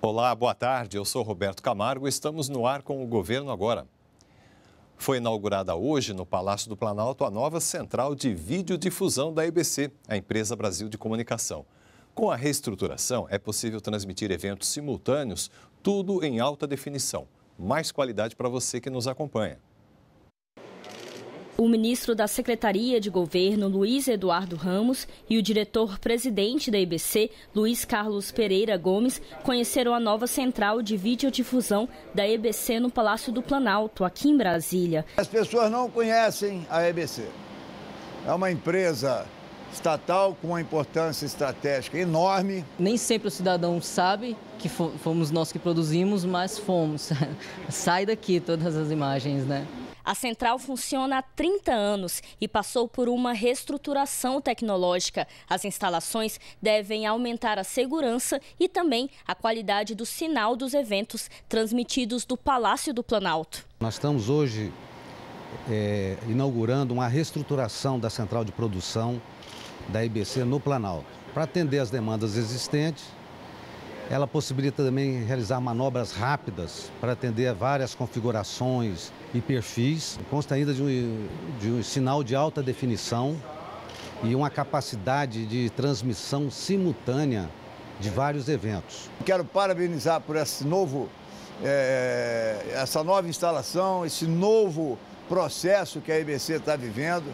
Olá, boa tarde. Eu sou Roberto Camargo e estamos no ar com o governo agora. Foi inaugurada hoje no Palácio do Planalto a nova central de videodifusão da EBC, a Empresa Brasil de Comunicação. Com a reestruturação, é possível transmitir eventos simultâneos, tudo em alta definição. Mais qualidade para você que nos acompanha. O ministro da Secretaria de Governo, Luiz Eduardo Ramos, e o diretor-presidente da IBC, Luiz Carlos Pereira Gomes, conheceram a nova central de videodifusão da EBC no Palácio do Planalto, aqui em Brasília. As pessoas não conhecem a EBC. É uma empresa estatal com uma importância estratégica enorme. Nem sempre o cidadão sabe que fomos nós que produzimos, mas fomos. Sai daqui todas as imagens, né? A central funciona há 30 anos e passou por uma reestruturação tecnológica. As instalações devem aumentar a segurança e também a qualidade do sinal dos eventos transmitidos do Palácio do Planalto. Nós estamos hoje é, inaugurando uma reestruturação da central de produção da IBC no Planalto, para atender as demandas existentes ela possibilita também realizar manobras rápidas para atender a várias configurações e perfis. Consta ainda de um, de um sinal de alta definição e uma capacidade de transmissão simultânea de vários eventos. Quero parabenizar por esse novo, é, essa nova instalação, esse novo processo que a IBC está vivendo.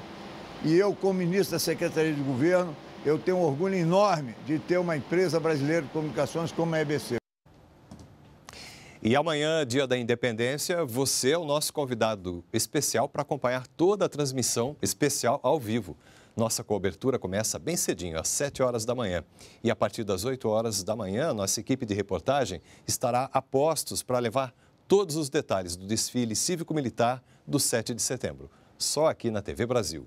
E eu, como ministro da Secretaria de Governo, eu tenho um orgulho enorme de ter uma empresa brasileira de comunicações como a EBC. E amanhã, dia da independência, você é o nosso convidado especial para acompanhar toda a transmissão especial ao vivo. Nossa cobertura começa bem cedinho, às 7 horas da manhã. E a partir das 8 horas da manhã, nossa equipe de reportagem estará a postos para levar todos os detalhes do desfile cívico-militar do 7 de setembro. Só aqui na TV Brasil.